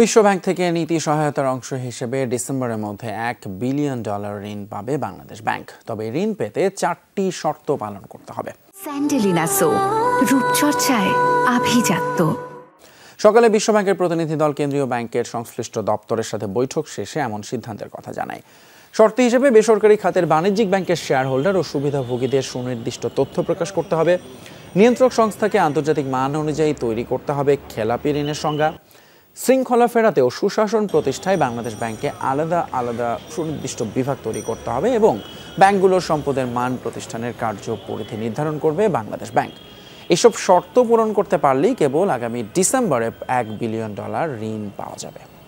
বিশ্বব্যাংক থেকে নীতি সহায়তার অংশ হিসেবে ডিসেম্বরের মধ্যে এক বিলিয়ন ডলার ঋণ পাবে বাংলাদেশ ব্যাংক তবে ঋণ পেতে চারটি শর্ত পালন করতে হবে স্যান্ডেলিনা বিশ্ব ব্যাংকের সকালে বিশ্বব্যাংকের প্রতিনিধি দল কেন্দ্রীয় ব্যাংকের সংশ্লিষ্ট দপ্তরের সাথে বৈঠক শেষে এমন সিদ্ধান্তের কথা জানায় শর্ত হিসেবে বেসরকারি খাতের বাণিজ্যিক ব্যাংকের শেয়ার হোল্ডার ও সুবিধাভোগীদের সুনির্দিষ্ট তথ্য প্রকাশ করতে হবে নিয়ন্ত্রক সংস্থাকে আন্তর্জাতিক মান অনুযায়ী তৈরি করতে হবে খেলাপি ঋণের সংজ্ঞা শৃঙ্খলা ফেরাতে ও সুশাসন প্রতিষ্ঠায় বাংলাদেশ ব্যাংকে আলাদা আলাদা সুনির্দিষ্ট বিভাগ তৈরি করতে হবে এবং ব্যাংকগুলোর সম্পদের মান প্রতিষ্ঠানের কার্য পরিধি নির্ধারণ করবে বাংলাদেশ ব্যাংক এসব শর্ত পূরণ করতে পারলেই কেবল আগামী ডিসেম্বরে এক বিলিয়ন ডলার ঋণ পাওয়া যাবে